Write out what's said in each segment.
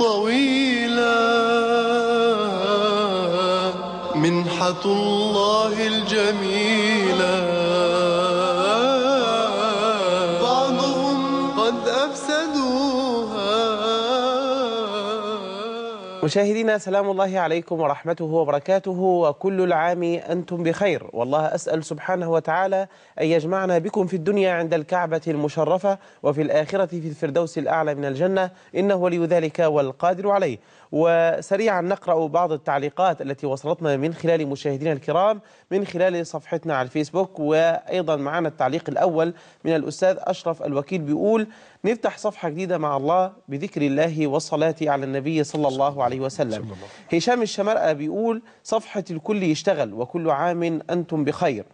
طويلة منحة الله الجميل مشاهدينا سلام الله عليكم ورحمته وبركاته وكل العام أنتم بخير والله أسأل سبحانه وتعالى أن يجمعنا بكم في الدنيا عند الكعبة المشرفة وفي الآخرة في الفردوس الأعلى من الجنة إنه ولي ذلك والقادر عليه وسريعا نقرأ بعض التعليقات التي وصلتنا من خلال مشاهدينا الكرام من خلال صفحتنا على الفيسبوك وأيضا معنا التعليق الأول من الأستاذ أشرف الوكيل بيقول نفتح صفحة جديدة مع الله بذكر الله والصلاة على النبي صلى الله عليه وسلم هشام الشمرأة بيقول صفحة الكل يشتغل وكل عام أنتم بخير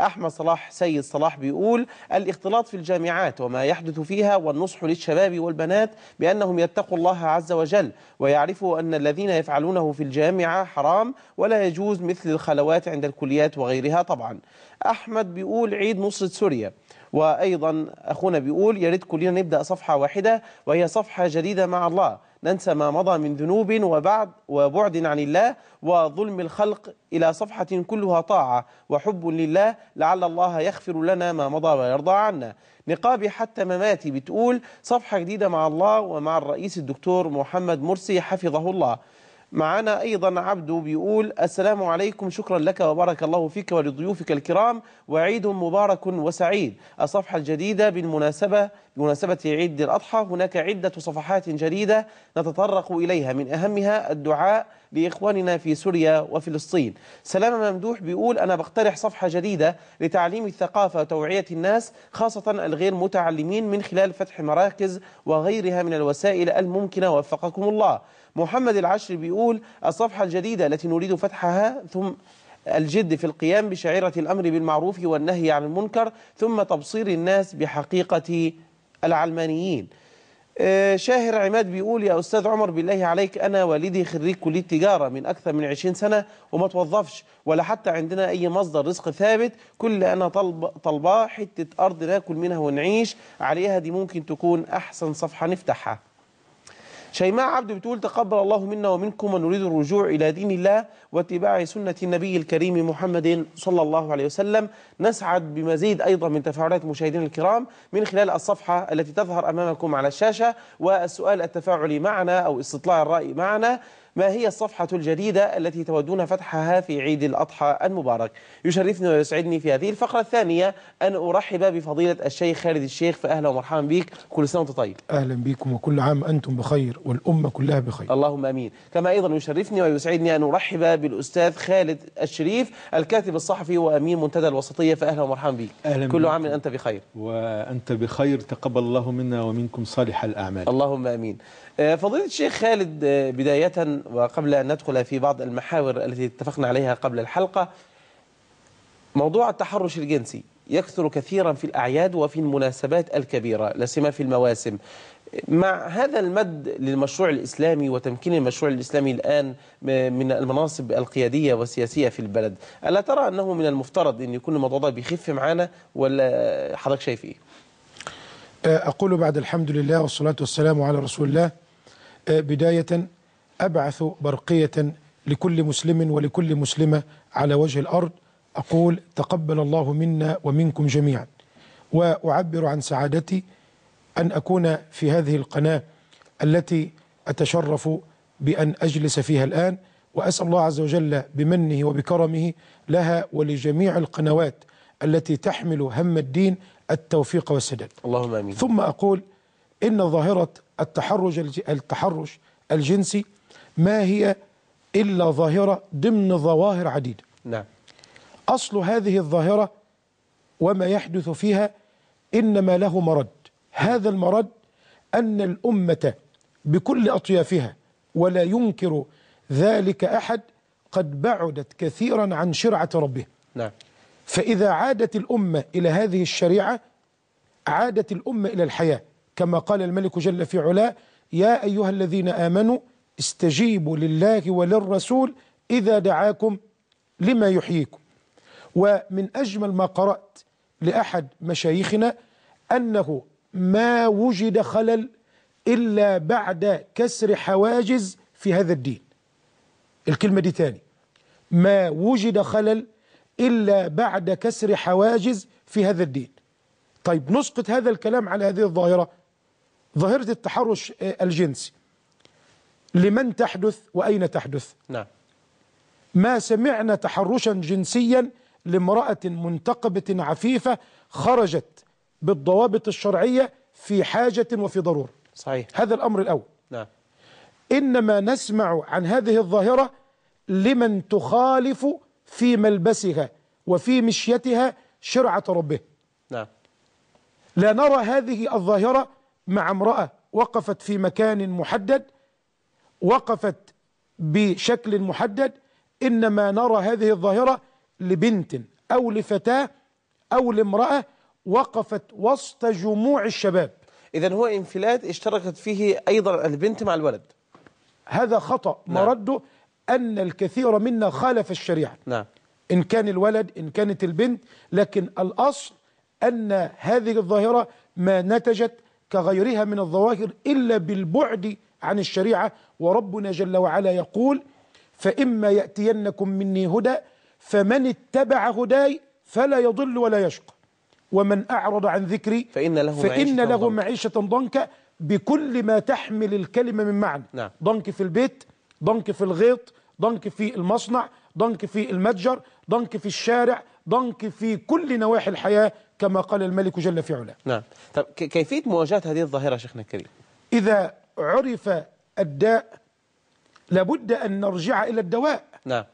أحمد صلاح سيد صلاح بيقول الاختلاط في الجامعات وما يحدث فيها والنصح للشباب والبنات بأنهم يتقوا الله عز وجل ويعرفوا أن الذين يفعلونه في الجامعة حرام ولا يجوز مثل الخلوات عند الكليات وغيرها طبعا أحمد بيقول عيد نصرة سوريا وأيضا أخونا بيقول يا ريت كلنا نبدأ صفحة واحدة وهي صفحة جديدة مع الله ننسى ما مضى من ذنوب وبعد وبعد عن الله وظلم الخلق إلى صفحة كلها طاعة وحب لله لعل الله يغفر لنا ما مضى ويرضى عنا نقابي حتى مماتي بتقول صفحة جديدة مع الله ومع الرئيس الدكتور محمد مرسي حفظه الله معنا أيضا عبده بيقول السلام عليكم شكرا لك وبارك الله فيك ولضيوفك الكرام وعيد مبارك وسعيد الصفحة الجديدة بالمناسبة بمناسبة عيد الأضحى هناك عدة صفحات جديدة نتطرق إليها من أهمها الدعاء لإخواننا في سوريا وفلسطين سلام ممدوح بيقول أنا بقترح صفحة جديدة لتعليم الثقافة وتوعية الناس خاصة الغير متعلمين من خلال فتح مراكز وغيرها من الوسائل الممكنة وفقكم الله محمد العشر بيقول الصفحة الجديدة التي نريد فتحها ثم الجد في القيام بشعيرة الأمر بالمعروف والنهي عن المنكر ثم تبصير الناس بحقيقة العلمانيين آه، شاهر عماد بيقول يا أستاذ عمر بالله عليك أنا والدي خريج كلية تجارة من أكثر من 20 سنة وما توظفش ولا حتى عندنا أي مصدر رزق ثابت كل أنا طلب طلباه حتة أرض ناكل منها ونعيش عليها دي ممكن تكون أحسن صفحة نفتحها شيماء عبد بتقول تقبل الله منا ومنكم ونريد الرجوع إلى دين الله واتباع سنة النبي الكريم محمد صلى الله عليه وسلم نسعد بمزيد أيضا من تفاعلات مشاهدينا الكرام من خلال الصفحة التي تظهر أمامكم على الشاشة والسؤال التفاعلي معنا أو استطلاع الرأي معنا ما هي الصفحة الجديدة التي تودون فتحها في عيد الأضحى المبارك يشرفني ويسعدني في هذه الفقرة الثانية أن أرحب بفضيلة الشيخ خالد الشيخ فأهلا ومرحبا بك كل سنة وانت طيب أهلا بكم وكل عام أنتم بخير والأمة كلها بخير اللهم أمين كما أيضا يشرفني ويسعدني أن أرحب بالأستاذ خالد الشريف الكاتب الصحفي وأمين منتدى الوسطية فأهلا ومرحبا بك أهلا كل عام أنت بخير وأنت بخير تقبل الله منا ومنكم صالح الأعمال اللهم أمين آه، فضيلة الشيخ خالد آه، بداية وقبل أن ندخل في بعض المحاور التي اتفقنا عليها قبل الحلقة موضوع التحرش الجنسي يكثر كثيرا في الأعياد وفي المناسبات الكبيرة لا سيما في المواسم مع هذا المد للمشروع الإسلامي وتمكين المشروع الإسلامي الآن من المناصب القيادية والسياسية في البلد ألا ترى أنه من المفترض أن يكون الموضوع ده بيخف معانا ولا حضرتك شايف إيه؟ آه، أقول بعد الحمد لله والصلاة والسلام على رسول الله بداية أبعث برقية لكل مسلم ولكل مسلمة على وجه الأرض أقول تقبل الله منا ومنكم جميعا وأعبر عن سعادتي أن أكون في هذه القناة التي أتشرف بأن أجلس فيها الآن وأسأل الله عز وجل بمنه وبكرمه لها ولجميع القنوات التي تحمل هم الدين التوفيق والسداد اللهم آمين ثم أقول إن ظاهرة التحرش التحرش الجنسي ما هي إلا ظاهرة ضمن ظواهر عديدة نعم أصل هذه الظاهرة وما يحدث فيها إنما له مرد هذا المرد أن الأمة بكل أطيافها ولا ينكر ذلك أحد قد بعدت كثيرا عن شرعة ربها نعم فإذا عادت الأمة إلى هذه الشريعة عادت الأمة إلى الحياة كما قال الملك جل في علاه يا أيها الذين آمنوا استجيبوا لله وللرسول إذا دعاكم لما يحييكم ومن أجمل ما قرأت لأحد مشايخنا أنه ما وجد خلل إلا بعد كسر حواجز في هذا الدين الكلمة دي تاني ما وجد خلل إلا بعد كسر حواجز في هذا الدين طيب نسقط هذا الكلام على هذه الظاهرة ظاهرة التحرش آه، الجنسي لمن تحدث وأين تحدث نعم ما سمعنا تحرشا جنسيا لامرأة منتقبة عفيفة خرجت بالضوابط الشرعية في حاجة وفي ضرورة صحيح هذا الأمر الأول نعم إنما نسمع عن هذه الظاهرة لمن تخالف في ملبسها وفي مشيتها شرعة ربه نعم لا نرى هذه الظاهرة مع امرأة وقفت في مكان محدد وقفت بشكل محدد إنما نرى هذه الظاهرة لبنت أو لفتاة أو لامرأة وقفت وسط جموع الشباب إذا هو انفلات اشتركت فيه أيضا البنت مع الولد هذا خطأ نعم. مرده أن الكثير منا خالف الشريعة نعم. إن كان الولد إن كانت البنت لكن الأصل أن هذه الظاهرة ما نتجت كغيرها من الظواهر إلا بالبعد عن الشريعة وربنا جل وعلا يقول فإما يأتينكم مني هدى فمن اتبع هداي فلا يضل ولا يشقى ومن أعرض عن ذكري فإن له, فإن معيشة, له معيشة ضنكا بكل ما تحمل الكلمة من معنى نعم. ضنك في البيت ضنك في الغيط ضنك في المصنع ضنك في المتجر ضنك في الشارع ضنك في كل نواحي الحياة كما قال الملك جل في علاه نعم طب كيفية مواجهة هذه الظاهرة شيخنا الكريم إذا عرف الداء لابد أن نرجع إلى الدواء نعم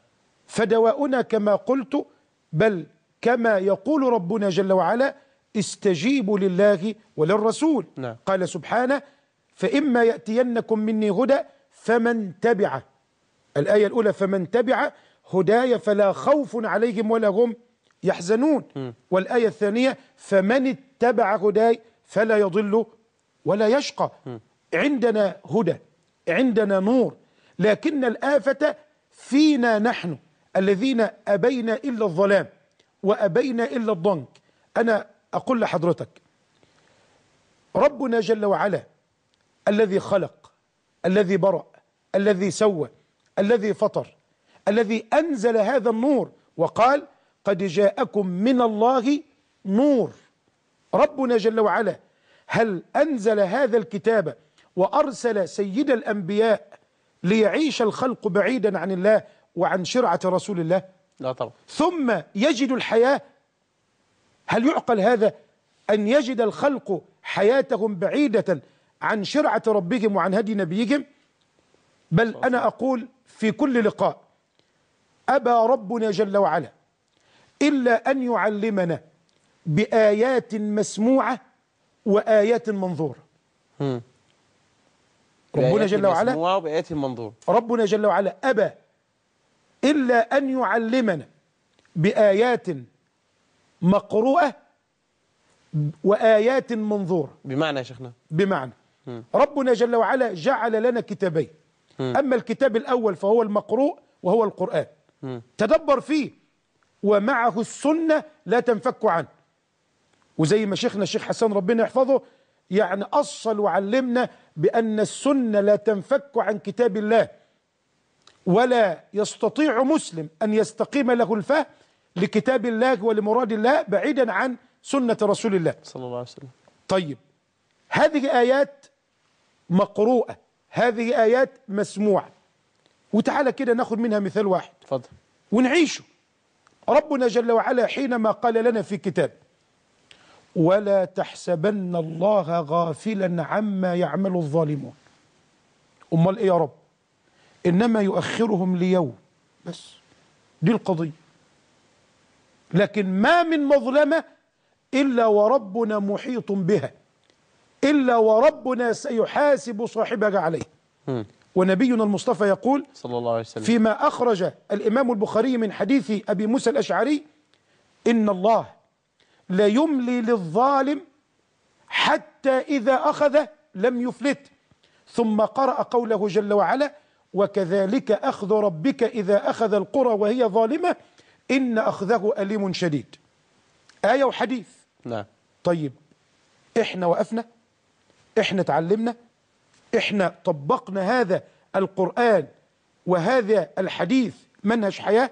فدواؤنا كما قلت بل كما يقول ربنا جل وعلا استجيبوا لله وللرسول نعم. قال سبحانه فإما يأتينكم مني هدى فمن تبع الآية الأولى فمن تبع هداي فلا خوف عليهم ولا هم يحزنون م. والآية الثانية فمن اتبع هداي فلا يضل ولا يشقى م. عندنا هدى عندنا نور لكن الآفة فينا نحن الذين أبينا إلا الظلام وأبينا إلا الضنك أنا أقول لحضرتك ربنا جل وعلا الذي خلق الذي برأ الذي سوى الذي فطر الذي أنزل هذا النور وقال قد جاءكم من الله نور ربنا جل وعلا هل أنزل هذا الكتاب وأرسل سيد الأنبياء ليعيش الخلق بعيدا عن الله وعن شرعة رسول الله لا طبعا ثم يجد الحياة هل يعقل هذا أن يجد الخلق حياتهم بعيدة عن شرعة ربهم وعن هدي نبيهم بل أنا أقول في كل لقاء أبى ربنا جل وعلا إلا أن يعلمنا بآيات مسموعة وآيات منظورة ربنا جل وعلا وبآيات منظورة ربنا جل وعلا أبى إلا أن يعلمنا بآيات مقروءة وآيات منظورة بمعنى يا شيخنا بمعنى ربنا جل وعلا جعل لنا كتابين أما الكتاب الأول فهو المقروء وهو القرآن تدبر فيه ومعه السنة لا تنفك عنه وزي ما شيخنا الشيخ حسان ربنا يحفظه يعني أصل وعلمنا بأن السنة لا تنفك عن كتاب الله ولا يستطيع مسلم أن يستقيم له الفهم لكتاب الله ولمراد الله بعيدا عن سنة رسول الله صلى الله عليه وسلم طيب هذه آيات مقروءة هذه آيات مسموعة وتعالى كده ناخد منها مثال واحد فضل. ونعيشه ربنا جل وعلا حينما قال لنا في كتاب ولا تحسبن الله غافلا عما يعمل الظالمون امال ايه يا رب انما يؤخرهم ليوم بس دي القضيه لكن ما من مظلمه الا وربنا محيط بها الا وربنا سيحاسب صاحبها عليه ونبينا المصطفى يقول صلى الله عليه وسلم فيما أخرج الإمام البخاري من حديث أبي موسى الأشعري إن الله لا يملي للظالم حتى إذا أخذ لم يفلت ثم قرأ قوله جل وعلا وكذلك أخذ ربك إذا أخذ القرى وهي ظالمة إن أخذه أليم شديد آية وحديث نعم طيب إحنا وقفنا إحنا اتعلمنا احنا طبقنا هذا القرآن وهذا الحديث منهج حياة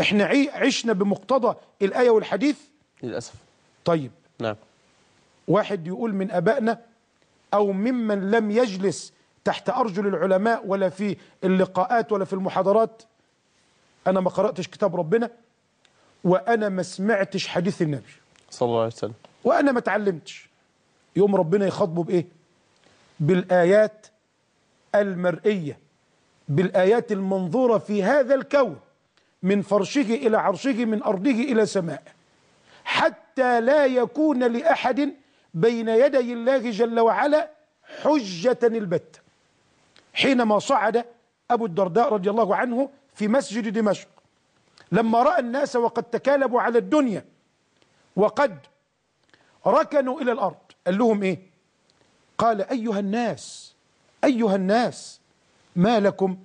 احنا عشنا بمقتضى الآية والحديث للأسف طيب نعم واحد يقول من أبائنا أو ممن لم يجلس تحت أرجل العلماء ولا في اللقاءات ولا في المحاضرات أنا ما قرأتش كتاب ربنا وأنا ما سمعتش حديث النبي صلى الله عليه وسلم وأنا ما اتعلمتش يوم ربنا يخاطبه بإيه بالآيات المرئية بالآيات المنظورة في هذا الكون من فرشه إلى عرشه من أرضه إلى سماء حتى لا يكون لأحد بين يدي الله جل وعلا حجة البتة حينما صعد أبو الدرداء رضي الله عنه في مسجد دمشق لما رأى الناس وقد تكالبوا على الدنيا وقد ركنوا إلى الأرض قال لهم إيه قال أيها الناس أيها الناس ما لكم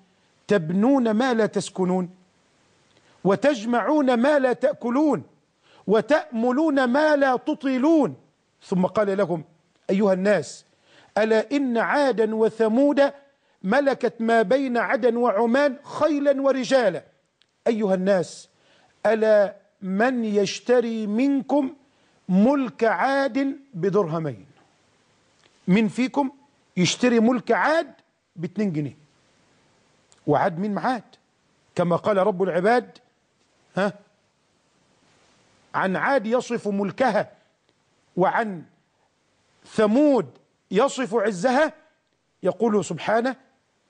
تبنون ما لا تسكنون وتجمعون ما لا تأكلون وتأملون ما لا تطيلون ثم قال لهم أيها الناس ألا إن عادا وثمود ملكت ما بين عدن وعمان خيلا ورجالا أيها الناس ألا من يشتري منكم ملك عاد بدرهمين مين فيكم يشتري ملك عاد ب 2 جنيه وعاد مين معاد كما قال رب العباد ها عن عاد يصف ملكها وعن ثمود يصف عزها يقول سبحانه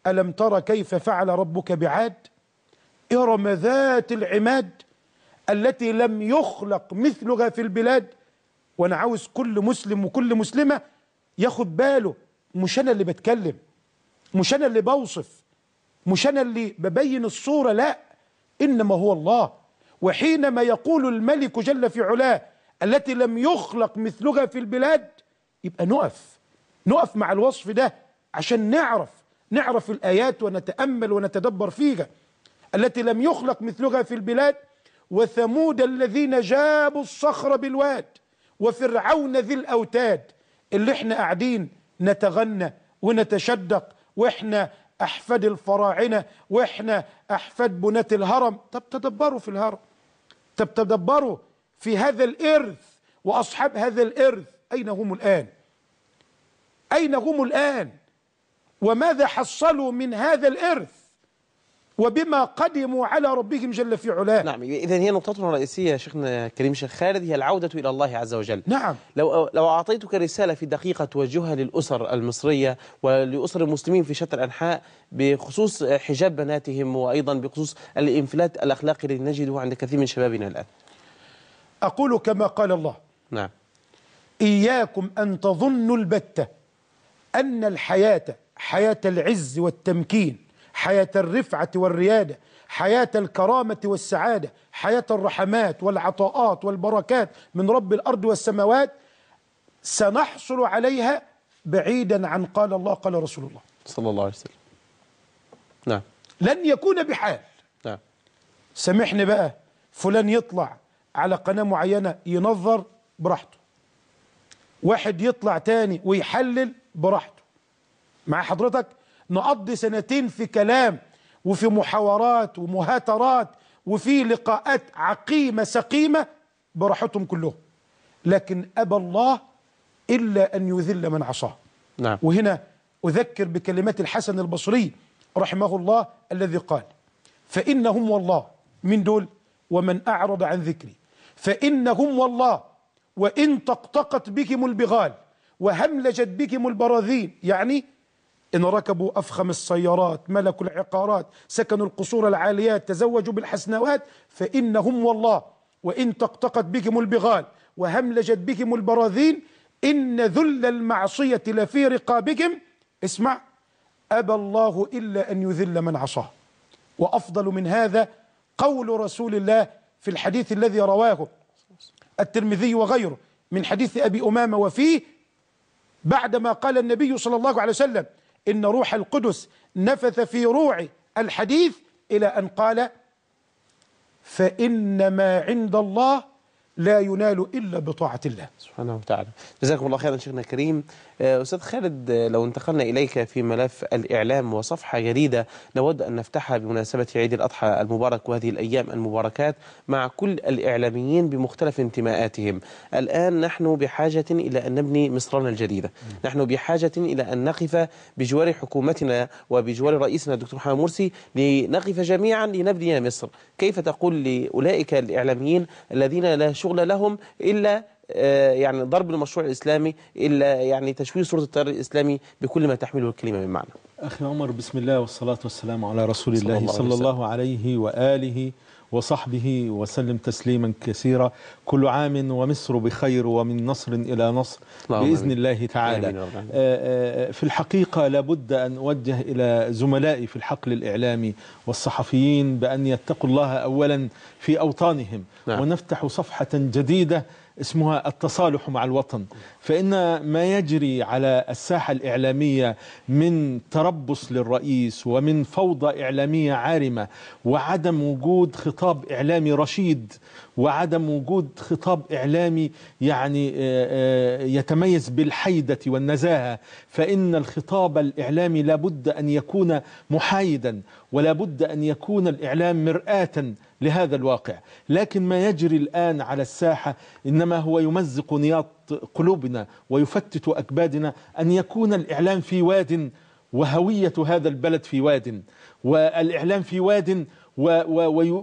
ألم تر كيف فعل ربك بعاد إرم ذات العماد التي لم يخلق مثلها في البلاد وأنا عاوز كل مسلم وكل مسلمة ياخد باله مش انا اللي بتكلم مش انا اللي بوصف مش انا اللي ببين الصوره لا انما هو الله وحينما يقول الملك جل في علاه التي لم يخلق مثلها في البلاد يبقى نقف نقف مع الوصف ده عشان نعرف نعرف الايات ونتامل ونتدبر فيها التي لم يخلق مثلها في البلاد وثمود الذين جابوا الصخر بالواد وفرعون ذي الاوتاد اللي احنا قاعدين نتغنى ونتشدق واحنا احفاد الفراعنه واحنا احفاد بناة الهرم طب تدبروا في الهرم طب تدبروا في هذا الارث واصحاب هذا الارث اين هم الان اين هم الان وماذا حصلوا من هذا الارث وبما قدموا على ربهم جل في علاه نعم إذا هي نقطتنا الرئيسية يا شيخنا كريم شيخ خالد هي العودة إلى الله عز وجل نعم لو, لو أعطيتك رسالة في دقيقة توجهها للأسر المصرية ولأسر المسلمين في شتى الأنحاء بخصوص حجاب بناتهم وأيضا بخصوص الإنفلات الأخلاقي الذي نجده عند كثير من شبابنا الآن أقول كما قال الله نعم إياكم أن تظنوا البتة أن الحياة حياة العز والتمكين حياة الرفعة والريادة حياة الكرامة والسعادة حياة الرحمات والعطاءات والبركات من رب الأرض والسماوات سنحصل عليها بعيدا عن قال الله قال رسول الله صلى الله عليه وسلم نعم لن يكون بحال نعم سامحني بقى فلان يطلع على قناة معينة ينظر براحته واحد يطلع تاني ويحلل براحته مع حضرتك نقضي سنتين في كلام وفي محاورات ومهاترات وفي لقاءات عقيمة سقيمة براحتهم كلهم لكن أبى الله إلا أن يذل من عصاه نعم. وهنا أذكر بكلمات الحسن البصري رحمه الله الذي قال فإنهم والله من دول ومن أعرض عن ذكري فإنهم والله وإن طقطقت بكم البغال وهملجت بكم البراذين يعني إن ركبوا أفخم السيارات ملكوا العقارات سكنوا القصور العاليات تزوجوا بالحسنوات فإنهم والله وإن تقتقت بهم البغال وهملجت بهم البراذين إن ذل المعصية لفي رقابهم اسمع أبى الله إلا أن يذل من عصاه وأفضل من هذا قول رسول الله في الحديث الذي رواه الترمذي وغيره من حديث أبي أمامة وفيه بعدما قال النبي صلى الله عليه وسلم إن روح القدس نفث في روع الحديث إلى أن قال فإن ما عند الله لا ينال إلا بطاعة الله سبحانه وتعالى جزاكم الله خيرا شيخنا كريم آه، أستاذ خالد آه، لو انتقلنا إليك في ملف الإعلام وصفحة جديدة نود أن نفتحها بمناسبة عيد الأضحى المبارك وهذه الأيام المباركات مع كل الإعلاميين بمختلف انتماءاتهم الآن نحن بحاجة إلى أن نبني مصرنا الجديدة نحن بحاجة إلى أن نقف بجوار حكومتنا وبجوار رئيسنا الدكتور محمد مرسي لنقف جميعا لنبني مصر كيف تقول لأولئك الإعلاميين الذين لا شغل لهم إلا آه، يعني ضرب المشروع الإسلامي إلا يعني تشويه صورة التيار الإسلامي بكل ما تحمله الكلمة من معنى أخي عمر بسم الله والصلاة والسلام على رسول الله صلى الله, صلى الله عليه وآله وصحبه وسلم تسليما كثيرا كل عام ومصر بخير ومن نصر إلى نصر بإذن الله تعالى آه، آه، في الحقيقة لابد أن أوجه إلى زملائي في الحقل الإعلامي والصحفيين بأن يتقوا الله أولا في أوطانهم نعم. ونفتح صفحة جديدة اسمها التصالح مع الوطن فإن ما يجري على الساحة الإعلامية من تربص للرئيس ومن فوضى إعلامية عارمة وعدم وجود خطاب إعلامي رشيد وعدم وجود خطاب إعلامي يعني آه، آه، يتميز بالحيدة والنزاهة فإن الخطاب الإعلامي لابد أن يكون محايدا ولا بد أن يكون الإعلام مرآة لهذا الواقع لكن ما يجري الآن على الساحة إنما هو يمزق نياط قلوبنا ويفتت أكبادنا أن يكون الإعلام في واد وهوية هذا البلد في واد والإعلام في واد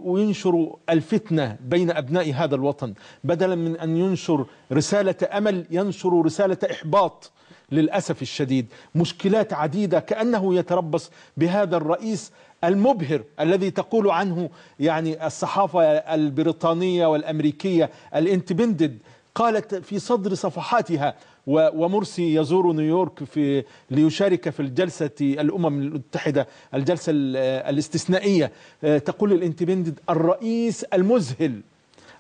وينشر الفتنة بين أبناء هذا الوطن بدلا من أن ينشر رسالة أمل ينشر رسالة إحباط للأسف الشديد مشكلات عديدة كأنه يتربص بهذا الرئيس المبهر الذي تقول عنه يعني الصحافة البريطانية والأمريكية الانتبندد قالت في صدر صفحاتها ومرسي يزور نيويورك في ليشارك في الجلسة الأمم المتحدة الجلسة الاستثنائية آه، تقول الانتبندد الرئيس المذهل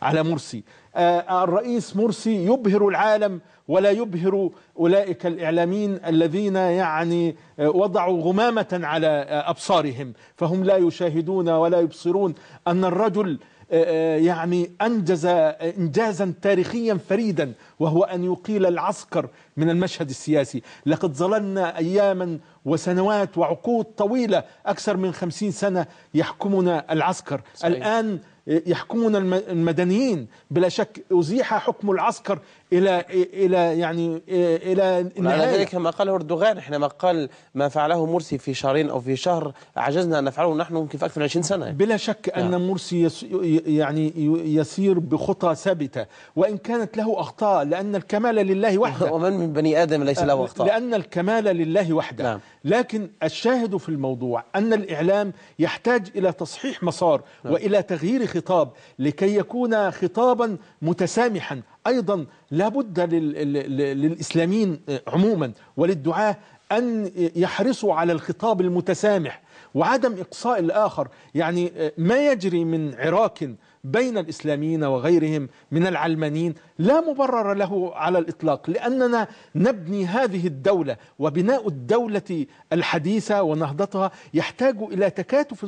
على مرسي آه، الرئيس مرسي يبهر العالم ولا يبهر أولئك الإعلاميين الذين يعني آه، وضعوا غمامة على آه، أبصارهم فهم لا يشاهدون ولا يبصرون أن الرجل يعني أنجز إنجازا تاريخيا فريدا وهو أن يقيل العسكر من المشهد السياسي لقد ظللنا أياما وسنوات وعقود طويلة أكثر من خمسين سنة يحكمنا العسكر صحيح. الآن يحكمون المدنيين بلا شك أزيح حكم العسكر الى الى يعني الى على ذلك ما قاله اردوغان احنا ما قال ما فعله مرسي في شهرين او في شهر عجزنا ان نفعله نحن ممكن في اكثر من 20 سنه بلا شك ان نعم. مرسي يس يعني يسير بخطى ثابته وان كانت له اخطاء لان الكمال لله وحده ومن من بني ادم ليس له أه، اخطاء لان الكمال لله وحده نعم. لكن الشاهد في الموضوع ان الاعلام يحتاج الى تصحيح مسار نعم. والى تغيير خطاب لكي يكون خطابا متسامحا أيضا لابد للإسلاميين عموما وللدعاة أن يحرصوا على الخطاب المتسامح وعدم إقصاء الآخر يعني ما يجري من عراك بين الإسلاميين وغيرهم من العلمانيين لا مبرر له على الإطلاق لأننا نبني هذه الدولة وبناء الدولة الحديثة ونهضتها يحتاج إلى تكاتف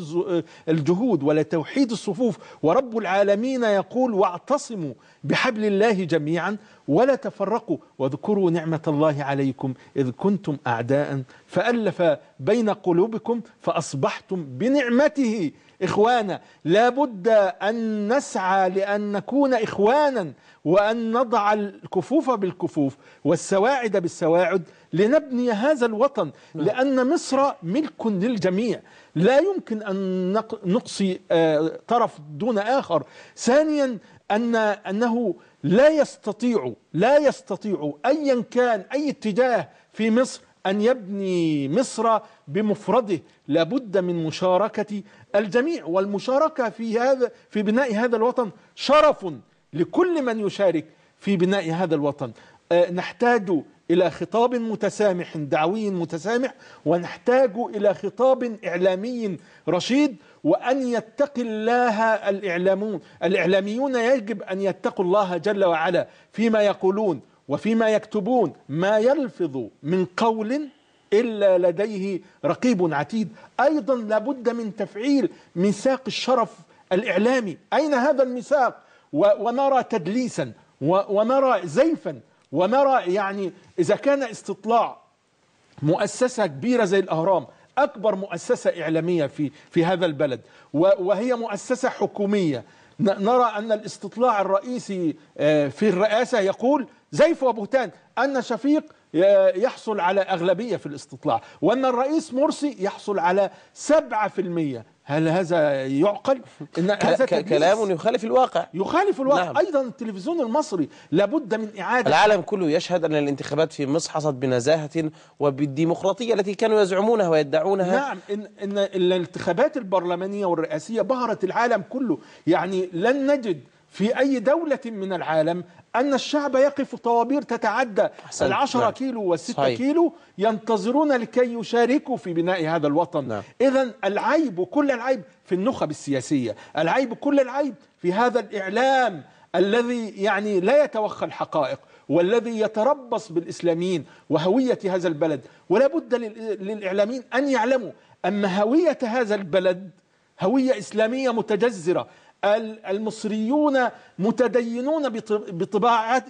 الجهود ولا توحيد الصفوف ورب العالمين يقول واعتصموا بحبل الله جميعا ولا تفرقوا واذكروا نعمة الله عليكم إذ كنتم أعداء فألف بين قلوبكم فأصبحتم بنعمته إخوانا لا بد أن نسعى لأن نكون إخوانا وأن نضع الكفوف بالكفوف والسواعد بالسواعد لنبني هذا الوطن لأن مصر ملك للجميع لا يمكن أن نقصي آه، طرف دون آخر ثانيا أن أنه لا يستطيع لا يستطيع أيا كان أي اتجاه في مصر أن يبني مصر بمفرده لابد من مشاركة الجميع والمشاركة في هذا في بناء هذا الوطن شرف لكل من يشارك في بناء هذا الوطن آه، نحتاج إلى خطاب متسامح دعوي متسامح ونحتاج إلى خطاب إعلامي رشيد وأن يتقي الله الإعلامون الإعلاميون يجب أن يتقوا الله جل وعلا فيما يقولون وفيما يكتبون ما يلفظ من قول إلا لديه رقيب عتيد أيضا لابد من تفعيل ميثاق الشرف الإعلامي أين هذا الميثاق ونرى تدليسا ونرى زيفا ونرى يعني إذا كان استطلاع مؤسسة كبيرة زي الأهرام أكبر مؤسسة إعلامية في في هذا البلد وهي مؤسسة حكومية نرى أن الاستطلاع الرئيسي آه، في الرئاسة يقول زيف وبهتان أن شفيق آه، يحصل على أغلبية في الاستطلاع وأن الرئيس مرسي يحصل على 7% هل هذا يعقل؟ إن هذا كلام يخالف الواقع يخالف الواقع نعم. أيضا التلفزيون المصري لابد من إعادة العالم كله يشهد أن الانتخابات في مصر حصلت بنزاهة وبالديمقراطية التي كانوا يزعمونها ويدعونها نعم إن, إن الانتخابات البرلمانية والرئاسية بهرت العالم كله يعني لن نجد في أي دولة من العالم أن الشعب يقف طوابير تتعدى أحسن. العشرة نعم. كيلو والستة صحيح. كيلو ينتظرون لكي يشاركوا في بناء هذا الوطن نعم. إذا العيب كل العيب في النخب السياسية العيب كل العيب في هذا الإعلام الذي يعني لا يتوخى الحقائق والذي يتربص بالإسلاميين وهوية هذا البلد ولا بد للإعلاميين أن يعلموا أن هوية هذا البلد هوية إسلامية متجذرة المصريون متدينون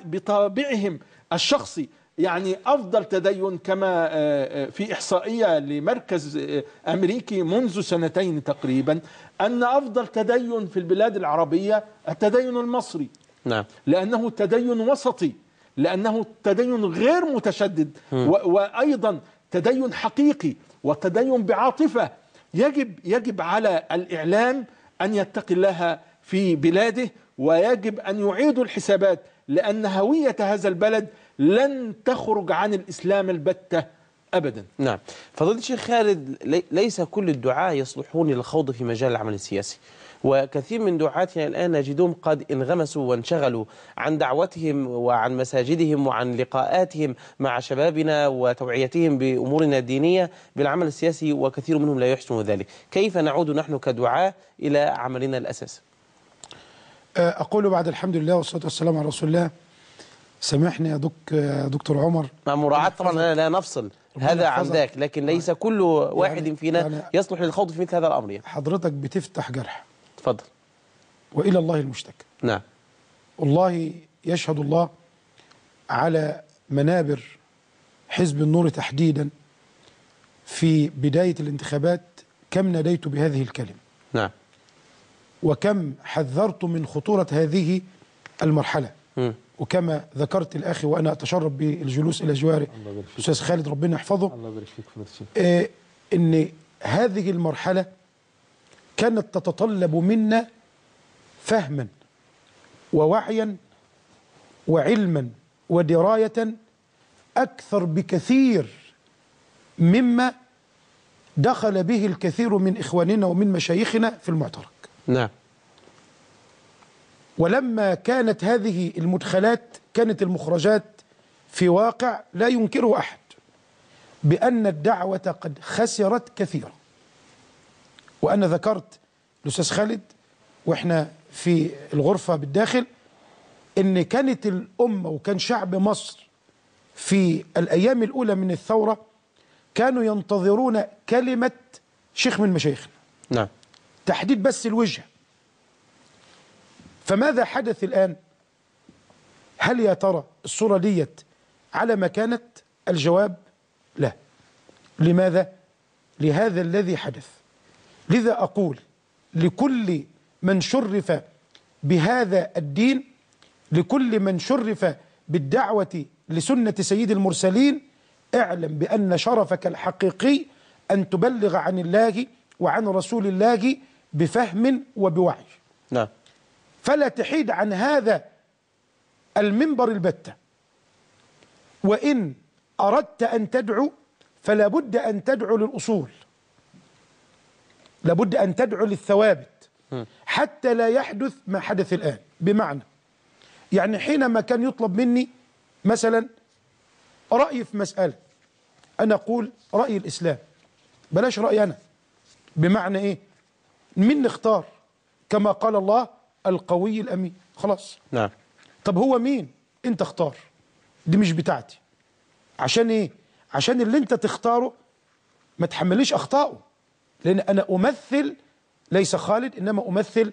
بطابعهم الشخصي يعني افضل تدين كما آه، آه، في احصائيه لمركز آه، امريكي منذ سنتين تقريبا ان افضل تدين في البلاد العربيه التدين المصري نعم لانه تدين وسطي لانه تدين غير متشدد وايضا تدين حقيقي وتدين بعاطفه يجب يجب على الاعلام أن يتقي الله في بلاده ويجب أن يعيدوا الحسابات لأن هوية هذا البلد لن تخرج عن الإسلام البتة أبدا نعم فضيلة الشيخ خالد ليس كل الدعاة يصلحون للخوض في مجال العمل السياسي وكثير من دعاتنا الآن نجدهم قد انغمسوا وانشغلوا عن دعوتهم وعن مساجدهم وعن لقاءاتهم مع شبابنا وتوعيتهم بأمورنا الدينية بالعمل السياسي وكثير منهم لا يحسن ذلك كيف نعود نحن كدعاة إلى عملنا الأساسي أه، أقول بعد الحمد لله والصلاة والسلام على رسول الله سامحني يا دك أه، دكتور عمر مع مراعاة طبعا لا نفصل هذا عن ذاك لكن ليس آه. كل واحد يعني فينا يعني يصلح للخوض في مثل هذا الأمر يعني. حضرتك بتفتح جرح تفضل وإلى الله المشتكى نعم والله يشهد الله على منابر حزب النور تحديدا في بداية الانتخابات كم ناديت بهذه الكلمة نعم وكم حذرت من خطورة هذه المرحلة م. وكما ذكرت الأخي وأنا أتشرب بالجلوس إلى جواره أستاذ خالد ربنا يحفظه الله يبارك فيك إيه، إن هذه المرحلة كانت تتطلب منا فهما ووعيا وعلما ودراية أكثر بكثير مما دخل به الكثير من إخواننا ومن مشايخنا في المعترك نعم ولما كانت هذه المدخلات كانت المخرجات في واقع لا ينكره أحد بأن الدعوة قد خسرت كثيراً وأنا ذكرت الأستاذ خالد وإحنا في الغرفة بالداخل إن كانت الأمة وكان شعب مصر في الأيام الأولى من الثورة كانوا ينتظرون كلمة شيخ من مشايخنا نعم تحديد بس الوجه فماذا حدث الآن هل يا ترى الصورة ديت على ما كانت الجواب لا لماذا لهذا الذي حدث لذا أقول لكل من شرف بهذا الدين لكل من شرف بالدعوة لسنة سيد المرسلين اعلم بأن شرفك الحقيقي أن تبلغ عن الله وعن رسول الله بفهم وبوعي نعم فلا تحيد عن هذا المنبر البتة وإن أردت أن تدعو فلا بد أن تدعو للأصول لابد أن تدعو للثوابت حتى لا يحدث ما حدث الآن بمعنى يعني حينما كان يطلب مني مثلا رأيي في مسألة أنا أقول رأي الإسلام بلاش رأيي أنا بمعنى إيه من نختار كما قال الله القوي الأمين خلاص نعم طب هو مين أنت اختار دي مش بتاعتي عشان إيه عشان اللي أنت تختاره ما تحمليش أخطائه لأن أنا أمثل ليس خالد إنما أمثل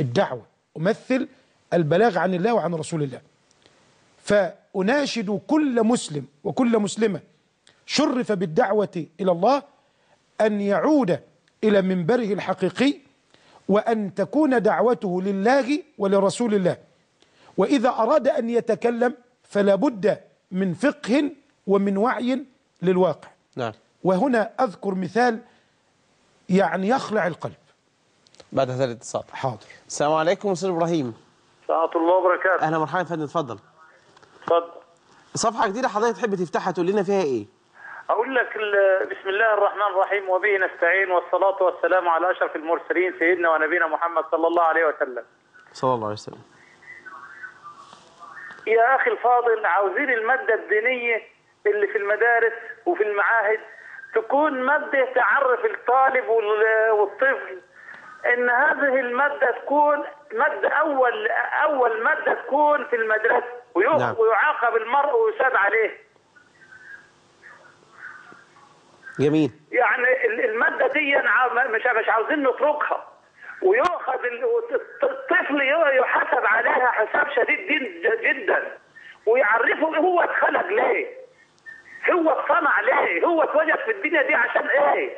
الدعوة أمثل البلاغ عن الله وعن رسول الله فأناشد كل مسلم وكل مسلمة شرف بالدعوة إلى الله أن يعود إلى منبره الحقيقي وأن تكون دعوته لله ولرسول الله وإذا أراد أن يتكلم فلا بد من فقه ومن وعي للواقع نعم. وهنا أذكر مثال يعني يخلع القلب بعد هذا الاتصال حاضر السلام عليكم استاذ ابراهيم ورحمه الله وبركاته اهلا مرحبا يا فندم اتفضل اتفضل صفحه جديده حضرتك تحب تفتحها تقول لنا فيها ايه اقول لك بسم الله الرحمن الرحيم وبه نستعين والصلاه والسلام على اشرف المرسلين سيدنا ونبينا محمد صلى الله عليه وسلم صلى الله عليه وسلم يا اخي الفاضل عاوزين الماده الدينيه اللي في المدارس وفي المعاهد تكون مادة تعرف الطالب والطفل ان هذه المادة تكون مادة اول اول مادة تكون في المدرسة نعم. ويعاقب المرء ويساد عليه جميل يعني المادة دي مش مش عاوزين نتركها ويؤخذ الطفل يحاسب عليها حساب شديد جدا ويعرفه هو اتخلق ليه هو اتصنع ليه؟ هو اتوجد في الدنيا دي عشان ايه؟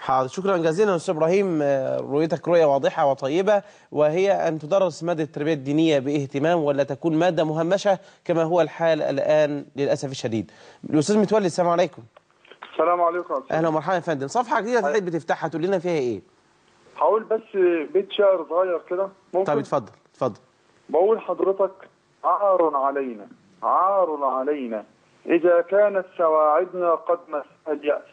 حاضر شكرا جزيلا استاذ ابراهيم آه، رؤيتك رؤيه واضحه وطيبه وهي ان تدرس ماده التربيه الدينيه باهتمام ولا تكون ماده مهمشه كما هو الحال الان للاسف الشديد. الاستاذ متولي السلام عليكم. السلام عليكم اهلا ومرحبا يا فندم صفحه جديده تحب بتفتحها تقول لنا فيها ايه؟ هقول بس بيت شعر صغير كده ممكن طب اتفضل اتفضل بقول حضرتك عار علينا عار علينا إذا كانت سواعدنا قد مس اليأس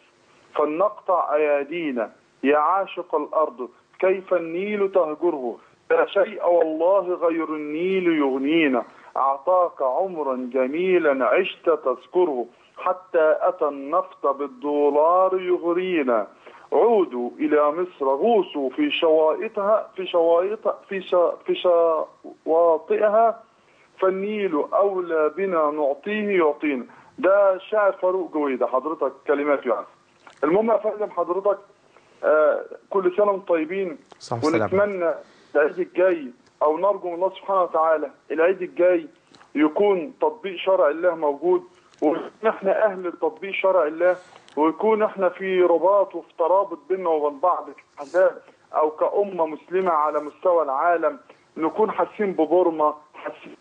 فلنقطع أيادينا يا عاشق الأرض كيف النيل تهجره لا شيء والله غير النيل يغنينا أعطاك عمرا جميلا عشت تذكره حتى أتى النفط بالدولار يغرينا عودوا إلى مصر غوصوا في شوائطها في شوائط في شا في شواطئها فالنيل أولى بنا نعطيه يعطينا ده الشاعر فاروق جويدة حضرتك كلمات يعني المهم يا فندم حضرتك آه كل سنة وانتم طيبين صح ونتمنى العيد الجاي أو نرجو من الله سبحانه وتعالى العيد الجاي يكون تطبيق شرع الله موجود ونحن أهل تطبيق شرع الله ويكون احنا في رباط وفي ترابط بيننا وبين بعض كحزاب او كأمة مسلمة على مستوى العالم نكون حاسين ببورما حاسين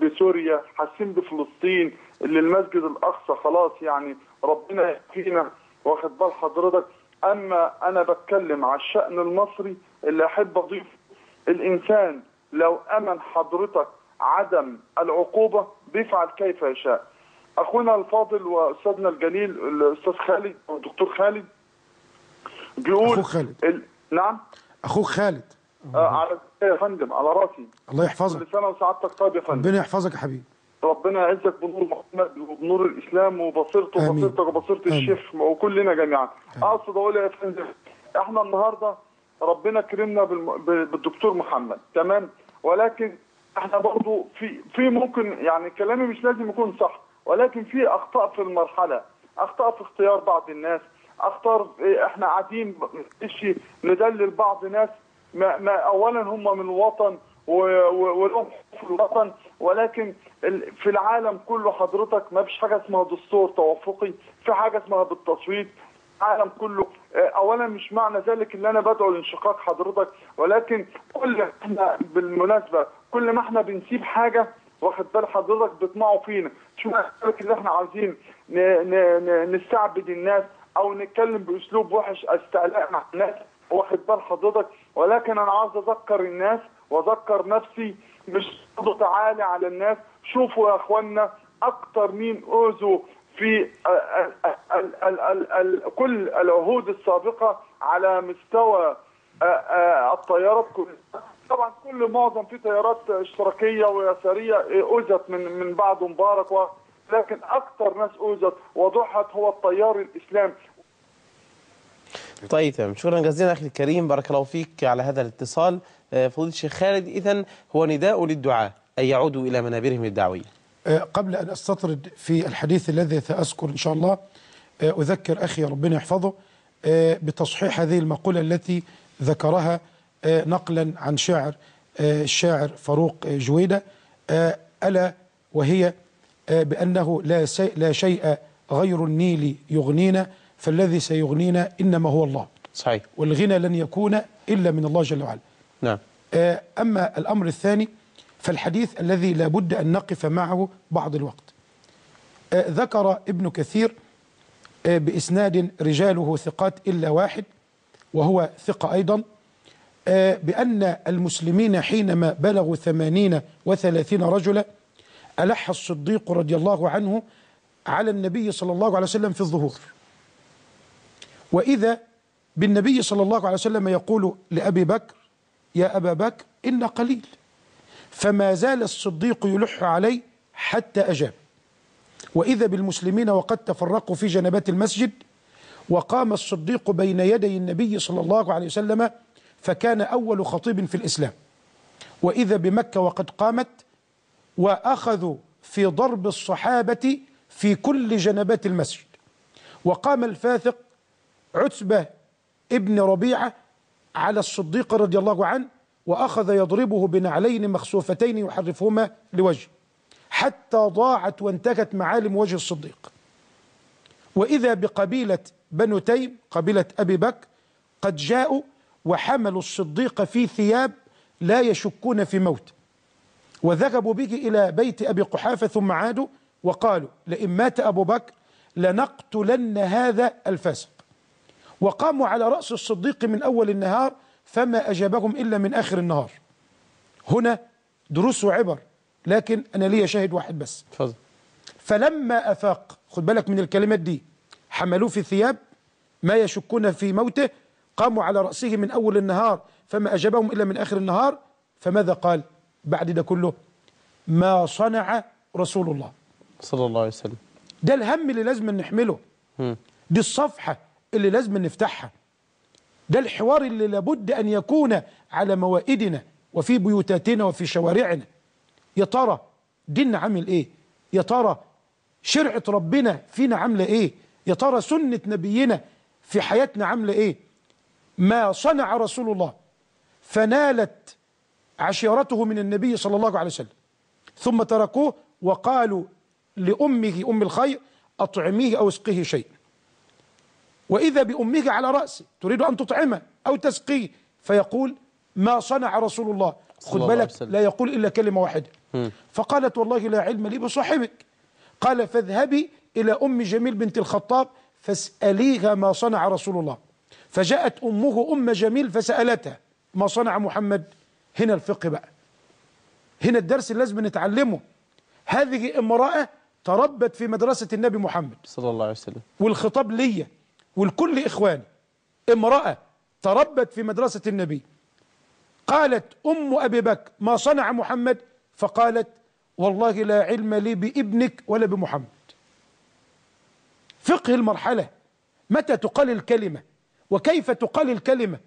بسوريا حاسين بفلسطين اللي المسجد الاقصى خلاص يعني ربنا يهدينا واخد بال حضرتك اما انا بتكلم على الشان المصري اللي احب اضيف الانسان لو امن حضرتك عدم العقوبه بيفعل كيف يشاء اخونا الفاضل واستاذنا الجليل الاستاذ خالد او الدكتور خالد بيقول اخوك خالد ال... نعم اخوك خالد آه، على إيه يا فندم على راسي الله يحفظك كل سنه وسعادتك طيب يا فندم ربنا يحفظك يا حبيبي ربنا يعزك بنور محمد وبنور الاسلام وبصيرته وبصيرتك وبصيره الشيخ وكلنا جميعا اقصد اقول يا فندم احنا النهارده ربنا كرمنا بالدكتور محمد تمام ولكن احنا برضو في في ممكن يعني كلامي مش لازم يكون صح ولكن في اخطاء في المرحله اخطاء في اختيار بعض الناس اخطاء إيه، احنا قاعدين ندلل بعض ناس ما, ما اولا هم من الوطن ولهم في الوطن ولكن في العالم كله حضرتك ما فيش حاجه اسمها دستور توافقي في حاجه اسمها بالتصويت العالم كله آه، اولا مش معنى ذلك ان انا بدعو لانشقاق حضرتك ولكن كل احنا بالمناسبه كل ما احنا بنسيب حاجه واخد بال حضرتك بيطمعوا فينا شو ذلك اللي احنا عايزين نستعبد الناس او نتكلم باسلوب وحش استعلاء مع الناس واخد بال حضرتك ولكن انا عاوز اذكر الناس واذكر نفسي مش تعالي على الناس شوفوا يا اخوانا اكتر مين اوذوا في الـ الـ الـ الـ كل العهود السابقه على مستوى آه، آه، الطيارات طبعا كل معظم في تيارات اشتراكيه ويساريه اوذت من من بعد مبارك لكن اكثر ناس اوذت وضحت هو التيار الاسلامي طيب شكرا جزيلا اخي الكريم بارك الله فيك على هذا الاتصال آه، فضيلة الشيخ خالد إذا هو نداء للدعاة أن يعودوا إلى منابرهم الدعوية آه، قبل أن أستطرد في الحديث الذي سأذكر إن شاء الله آه، أذكر أخي ربنا يحفظه بتصحيح هذه المقولة التي ذكرها نقلا عن شاعر الشاعر فاروق جويدة ألا وهي بأنه لا, لا شيء غير النيل يغنينا فالذي سيغنينا إنما هو الله صحيح والغنى لن يكون إلا من الله جل وعلا نعم آه، أما الأمر الثاني فالحديث الذي لا بد أن نقف معه بعض الوقت آه، ذكر ابن كثير آه، بإسناد رجاله ثقات إلا واحد وهو ثقة أيضا بأن المسلمين حينما بلغوا ثمانين وثلاثين رجلا ألح الصديق رضي الله عنه على النبي صلى الله عليه وسلم في الظهور وإذا بالنبي صلى الله عليه وسلم يقول لأبي بكر يا أبا بكر إلا قليل فما زال الصديق يلح علي حتى أجاب وإذا بالمسلمين وقد تفرقوا في جنبات المسجد وقام الصديق بين يدي النبي صلى الله عليه وسلم فكان أول خطيب في الإسلام وإذا بمكة وقد قامت وأخذوا في ضرب الصحابة في كل جنبات المسجد وقام الفاثق عتبة ابن ربيعة على الصديق رضي الله عنه وأخذ يضربه بنعلين مخسوفتين يحرفهما لوجه حتى ضاعت وانتهت معالم وجه الصديق وإذا بقبيلة بنو تيم قبيلة أبي بكر قد جاءوا وحملوا الصديق في ثياب لا يشكون في موت وذهبوا به إلى بيت أبي قحافة ثم عادوا وقالوا لئن مات أبو بكر لنقتلن هذا الفاسق وقاموا على رأس الصديق من أول النهار فما أجابهم إلا من آخر النهار هنا دروس وعبر لكن أنا لي شاهد واحد بس فضل. فلما أفاق خد بالك من الكلمات دي حملوه في ثياب ما يشكون في موته قاموا على رأسه من أول النهار فما أجابهم إلا من آخر النهار فماذا قال بعد ده كله ما صنع رسول الله صلى الله عليه وسلم ده الهم اللي لازم نحمله دي الصفحة اللي لازم نفتحها ده الحوار اللي لابد أن يكون على موائدنا وفي بيوتاتنا وفي شوارعنا يا ترى ديننا عامل ايه يا ترى شرعة ربنا فينا عاملة ايه يا ترى سنة نبينا في حياتنا عاملة ايه ما صنع رسول الله فنالت عشيرته من النبي صلى الله عليه وسلم ثم تركوه وقالوا لأمه أم الخير أطعميه أو اسقيه شيء وإذا بأمه على رأسه تريد أن تطعمه أو تسقيه فيقول ما صنع رسول الله خذ بالك لا يقول إلا كلمة واحدة فقالت والله لا علم لي بصاحبك قال فاذهبي إلى أم جميل بنت الخطاب فاسأليها ما صنع رسول الله فجاءت أمه أم جميل فسألتها ما صنع محمد هنا الفقه بقى هنا الدرس اللي لازم نتعلمه هذه امرأة تربت في مدرسة النبي محمد صلى الله عليه وسلم والخطاب ليا والكل إخواني امرأة تربت في مدرسة النبي قالت أم أبي بكر ما صنع محمد فقالت والله لا علم لي بابنك ولا بمحمد فقه المرحلة متى تقال الكلمة وكيف تقال الكلمة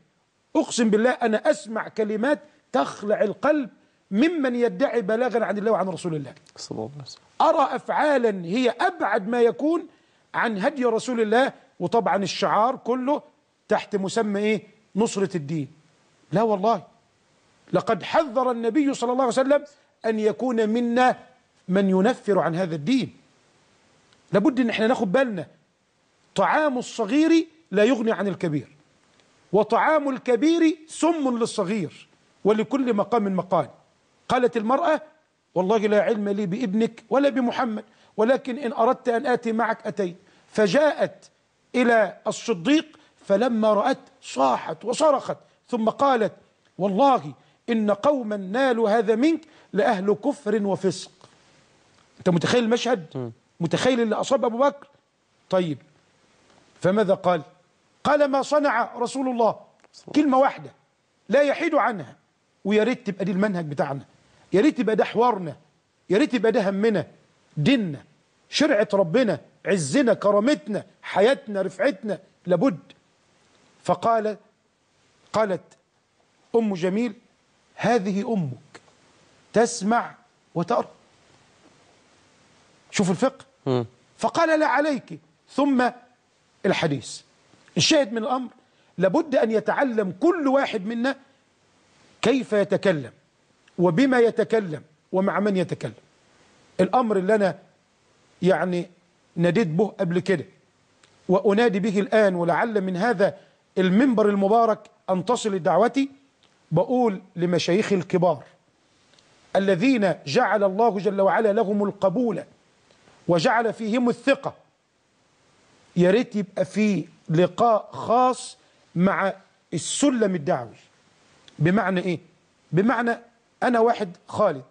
أقسم بالله أنا أسمع كلمات تخلع القلب ممن يدعي بلاغا عن الله وعن رسول الله صلى الله عليه وسلم أرى أفعالا هي أبعد ما يكون عن هدي رسول الله وطبعا الشعار كله تحت مسمى ايه نصرة الدين لا والله لقد حذر النبي صلى الله عليه وسلم أن يكون منا من ينفر عن هذا الدين لابد ان احنا ناخد بالنا طعام الصغير لا يغني عن الكبير وطعام الكبير سم للصغير ولكل مقام مقال قالت المرأة والله لا علم لي بابنك ولا بمحمد ولكن إن أردت أن آتي معك أتيت فجاءت إلى الصديق فلما رأت صاحت وصرخت ثم قالت والله إن قوما نالوا هذا منك لأهل كفر وفسق أنت متخيل المشهد متخيل اللي أصاب أبو بكر طيب فماذا قال قال ما صنع رسول الله كلمة واحدة لا يحيد عنها ويا ريت تبقى دي المنهج بتاعنا يا ريت تبقى ده حوارنا يا ريت ده همنا ديننا شرعة ربنا عزنا كرامتنا حياتنا رفعتنا لابد فقال قالت أم جميل هذه أمك تسمع وترى شوف الفقه فقال لا عليك ثم الحديث الشاهد من الأمر لابد أن يتعلم كل واحد منا كيف يتكلم وبما يتكلم ومع من يتكلم الأمر اللي أنا يعني نديت به قبل كده وأنادي به الآن ولعل من هذا المنبر المبارك أن تصل دعوتي بقول لمشايخ الكبار الذين جعل الله جل وعلا لهم القبول وجعل فيهم الثقة يا ريت يبقى في لقاء خاص مع السلم الدعوي بمعنى ايه بمعنى انا واحد خالد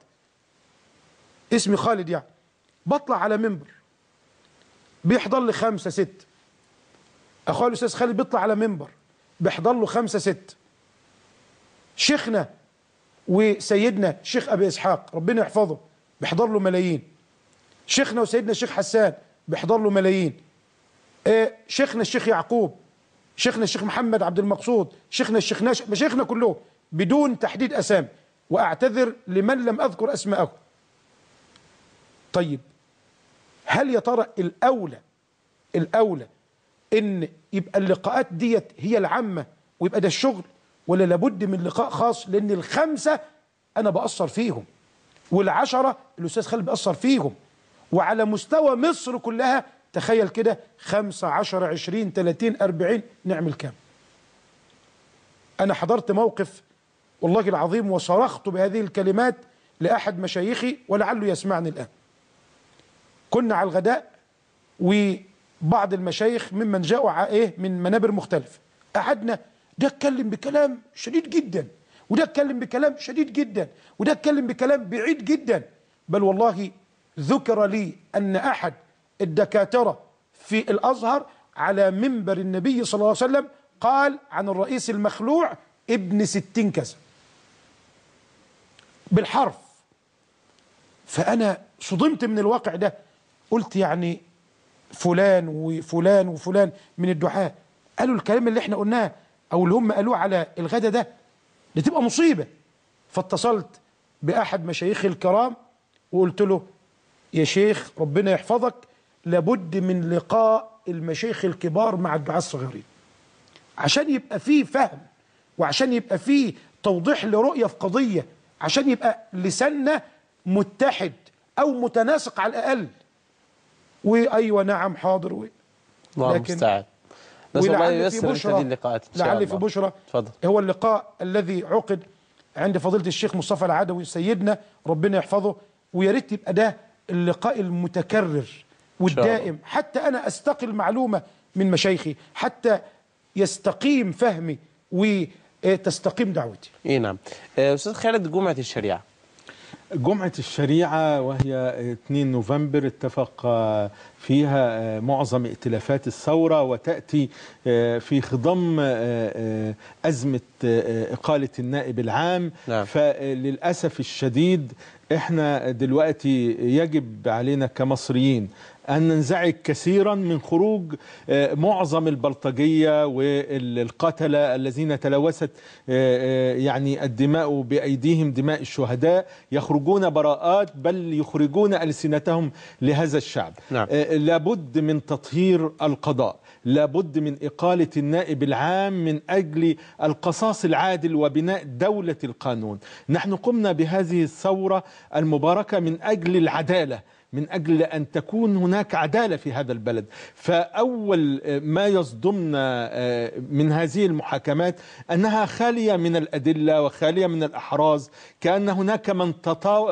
اسمي خالد يعني بطلع على منبر بيحضر لي خمسة ستة اخويا الاستاذ خالد بيطلع على منبر بيحضر له خمسه سته شيخنا وسيدنا شيخ ابي اسحاق ربنا يحفظه بيحضر له ملايين شيخنا وسيدنا الشيخ حسان بيحضر له ملايين آه، شيخنا الشيخ يعقوب شيخنا الشيخ محمد عبد المقصود شيخنا الشيخ ناش مشايخنا كلهم بدون تحديد اسامي واعتذر لمن لم اذكر أسماءه طيب هل يا ترى الاولى الاولى ان يبقى اللقاءات ديت هي العامه ويبقى ده الشغل ولا لابد من لقاء خاص لان الخمسه انا باثر فيهم والعشره الاستاذ خالد باثر فيهم وعلى مستوى مصر كلها تخيل كده 5 10 20 30 40 نعمل كام انا حضرت موقف والله العظيم وصرخت بهذه الكلمات لاحد مشايخي ولعله يسمعني الان كنا على الغداء و بعض المشايخ ممن جاءوا ايه من منابر مختلفه قعدنا ده اتكلم بكلام شديد جدا وده اتكلم بكلام شديد جدا وده اتكلم بكلام بعيد جدا بل والله ذكر لي ان احد الدكاتره في الازهر على منبر النبي صلى الله عليه وسلم قال عن الرئيس المخلوع ابن ستين كذا بالحرف فانا صدمت من الواقع ده قلت يعني فلان وفلان وفلان من الدعاة قالوا الكلام اللي احنا قلناه او اللي هم قالوه على الغدا ده لتبقى مصيبة فاتصلت باحد مشايخي الكرام وقلت له يا شيخ ربنا يحفظك لابد من لقاء المشايخ الكبار مع الدعاة الصغيرين عشان يبقى فيه فهم وعشان يبقى فيه توضيح لرؤية في قضية عشان يبقى لساننا متحد او متناسق على الاقل وايوه نعم حاضر و الله المستعان بس الله ييسر اللقاءات ان شاء لعلي في بشرى اتفضل هو اللقاء الذي عقد عند فضيله الشيخ مصطفى العدوي سيدنا ربنا يحفظه ويا ريت يبقى ده اللقاء المتكرر والدائم حتى انا استقي المعلومه من مشايخي حتى يستقيم فهمي وتستقيم دعوتي اي نعم آه، استاذ خالد جمعه الشريعه جمعة الشريعة وهي 2 نوفمبر اتفق آه، فيها آه، معظم ائتلافات الثورة وتأتي آه، في خضم أزمة إقالة النائب العام نعم. فللأسف الشديد احنا دلوقتي يجب علينا كمصريين أن ننزعج كثيرا من خروج آه، معظم البلطجية والقتلة الذين تلوثت آه، آه، يعني الدماء بأيديهم دماء الشهداء يخرجون براءات بل يخرجون ألسنتهم لهذا الشعب نعم. لابد من تطهير القضاء لابد من إقالة النائب العام من أجل القصاص العادل وبناء دولة القانون نحن قمنا بهذه الثورة المباركة من أجل العدالة من أجل أن تكون هناك عدالة في هذا البلد فأول آه، ما يصدمنا آه، من هذه المحاكمات أنها خالية من الأدلة وخالية من الأحراز كأن هناك من,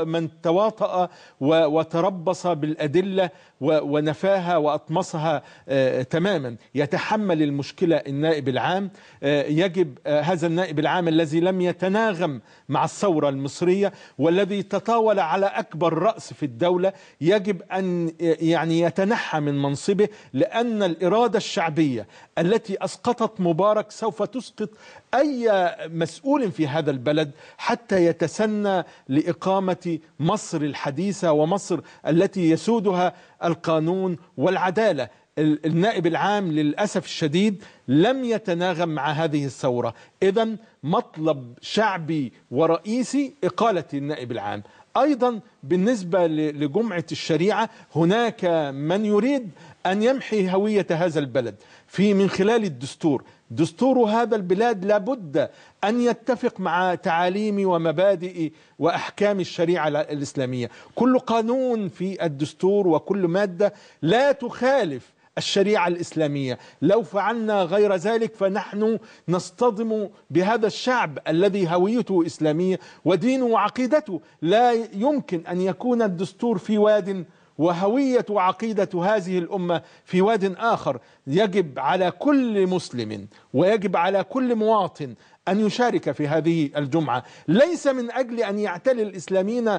من تواطأ وتربص بالأدلة ونفاها وأطمسها آه، تماما يتحمل المشكلة النائب العام آه، يجب آه، هذا النائب العام الذي لم يتناغم مع الثورة المصرية والذي تطاول على أكبر رأس في الدولة يجب أن يعني يتنحى من منصبه لأن الإرادة الشعبية التي أسقطت مبارك سوف تسقط أي مسؤول في هذا البلد حتى يتسنى لإقامة مصر الحديثة ومصر التي يسودها القانون والعدالة النائب العام للأسف الشديد لم يتناغم مع هذه الثورة إذا مطلب شعبي ورئيسي إقالة النائب العام أيضا بالنسبة لجمعة الشريعة هناك من يريد أن يمحي هوية هذا البلد في من خلال الدستور دستور هذا البلاد لابد أن يتفق مع تعاليم ومبادئ وأحكام الشريعة الإسلامية كل قانون في الدستور وكل مادة لا تخالف الشريعة الإسلامية لو فعلنا غير ذلك فنحن نصطدم بهذا الشعب الذي هويته إسلامية ودينه وعقيدته لا يمكن أن يكون الدستور في واد وهوية وعقيدة هذه الأمة في واد آخر يجب على كل مسلم ويجب على كل مواطن أن يشارك في هذه الجمعة ليس من أجل أن يعتلي الإسلاميين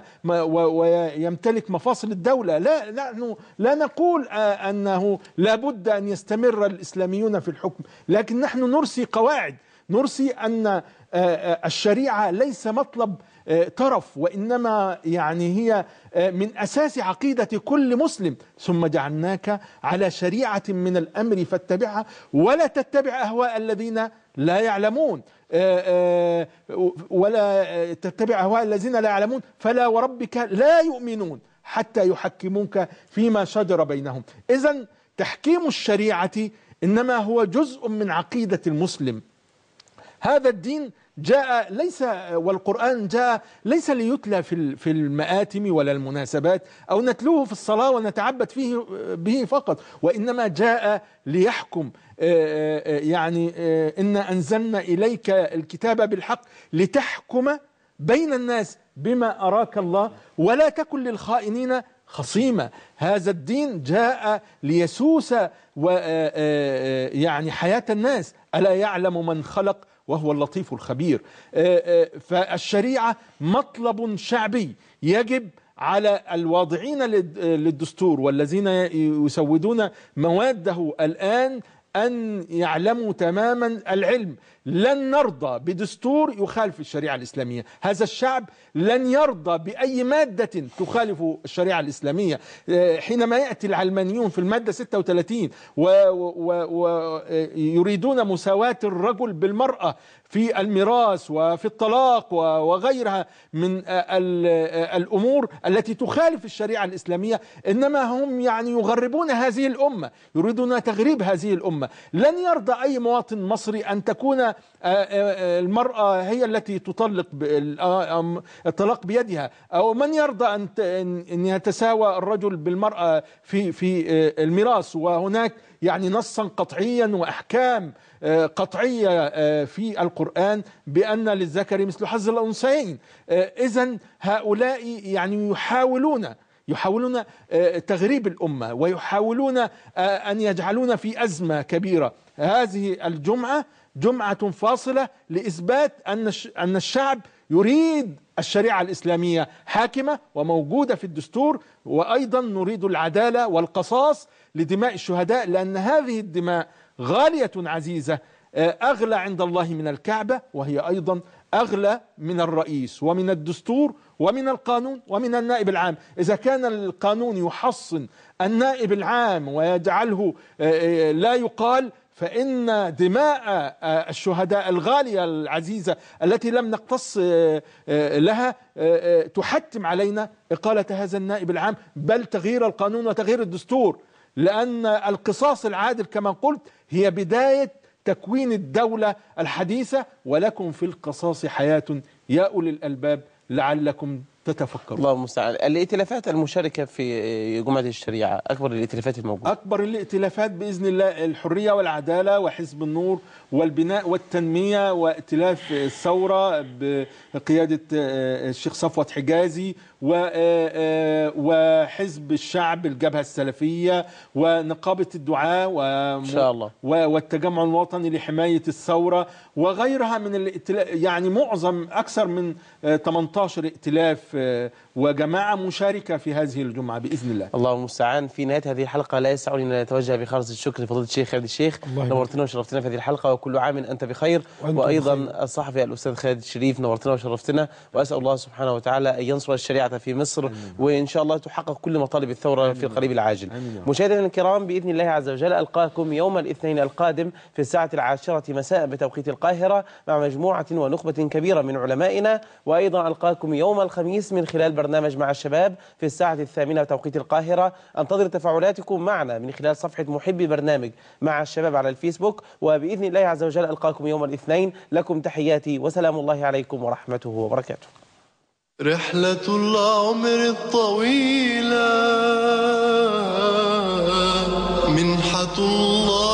ويمتلك مفاصل الدولة لا نحن لا نقول آه، أنه لابد أن يستمر الإسلاميون في الحكم لكن نحن نرسي قواعد نرسي أن آه، آه، الشريعة ليس مطلب ترف وانما يعني هي آه، من اساس عقيده كل مسلم ثم جعلناك على شريعه من الامر فاتبعها ولا تتبع اهواء الذين لا يعلمون آه، آه، ولا تتبع اهواء الذين لا يعلمون فلا وربك لا يؤمنون حتى يحكموك فيما شجر بينهم اذا تحكيم الشريعه انما هو جزء من عقيده المسلم هذا الدين جاء ليس والقرآن جاء ليس ليتلى في في المآتم ولا المناسبات أو نتلوه في الصلاة ونتعبد فيه به فقط وإنما جاء ليحكم آه، آه، آه، يعني إنا أنزلنا إليك الكتاب بالحق لتحكم بين الناس بما أراك الله ولا تكن للخائنين خصيمة هذا الدين جاء ليسوس يعني حياة الناس ألا يعلم من خلق وهو اللطيف الخبير آه، آه، فالشريعة مطلب شعبي يجب على الواضعين للدستور والذين يسودون مواده الآن أن يعلموا تماما العلم لن نرضى بدستور يخالف الشريعة الإسلامية هذا الشعب لن يرضى بأي مادة تخالف الشريعة الإسلامية آه، حينما يأتي العلمانيون في المادة 36 ويريدون آه، مساواة الرجل بالمرأة في الميراث وفي الطلاق وغيرها من آه، آه، الأمور التي تخالف الشريعة الإسلامية إنما هم يعني يغربون هذه الأمة يريدون تغريب هذه الأمة لن يرضى أي مواطن مصري أن تكون آه، المرأة هي التي تطلق الطلاق بيدها أو من يرضى أن يتساوى الرجل بالمرأة في في الميراث وهناك يعني نصا قطعيا واحكام آه، قطعيه آه، في القران بان للذكر مثل حظ الانثيين آه، اذا هؤلاء يعني يحاولون يحاولون تغريب الامه ويحاولون ان يجعلون في ازمه كبيره هذه الجمعه جمعه فاصله لاثبات ان ان الشعب يريد الشريعة الإسلامية حاكمة وموجودة في الدستور وأيضا نريد العدالة والقصاص لدماء الشهداء لأن هذه الدماء غالية عزيزة آه، أغلى عند الله من الكعبة وهي أيضا أغلى من الرئيس ومن الدستور ومن القانون ومن النائب العام إذا كان القانون يحصن النائب العام ويجعله آه، آه، لا يقال فإن دماء آه، الشهداء الغالية العزيزة التي لم نقتص آه، آه، لها تحتم علينا إقالة هذا النائب العام بل تغيير القانون وتغيير الدستور لأن القصاص العادل كما قلت هي بداية تكوين الدولة الحديثة ولكم في القصاص حياة يا أولي الألباب لعلكم تتفكر الله المستعان الائتلافات المشاركة في جمعة الشريعة أكبر الائتلافات الموجودة أكبر الائتلافات بإذن الله الحرية والعدالة وحزب النور والبناء والتنمية وائتلاف الثورة بقيادة آه، آه، الشيخ صفوت حجازي آه، وحزب الشعب الجبهة السلفية ونقابة الدعاء إن شاء الله. والتجمع الوطني لحماية الثورة وغيرها من الائتلاف يعني معظم أكثر من 18 ائتلاف وجماعة مشاركة في هذه الجمعة بإذن الله الله المستعان في نهاية هذه الحلقة لا يسعني أن نتوجه بخالص الشكر لفضيلة الشيخ خالد الشيخ نورتنا وشرفتنا في هذه الحلقة وكل عام أنت بخير وأيضا بخير. الصحفي الأستاذ خالد الشريف نورتنا وشرفتنا وأسأل الله سبحانه وتعالى أن ينصر الشريعة في مصر أمين. وإن شاء الله تحقق كل مطالب الثورة أمين. في القريب العاجل مشاهدينا الكرام بإذن الله عز وجل ألقاكم يوم الاثنين القادم في الساعة العاشرة مساء بتوقيت القاهرة مع مجموعة ونخبة كبيرة من علمائنا وأيضا ألقاكم يوم الخميس من خلال برنامج مع الشباب في الساعة الثامنة بتوقيت القاهرة أنتظر تفاعلاتكم معنا من خلال صفحة محبي برنامج مع الشباب على الفيسبوك وبإذن الله عز وجل ألقاكم يوم الاثنين لكم تحياتي وسلام الله عليكم ورحمته وبركاته رحلة العمر الطويلة منحة الله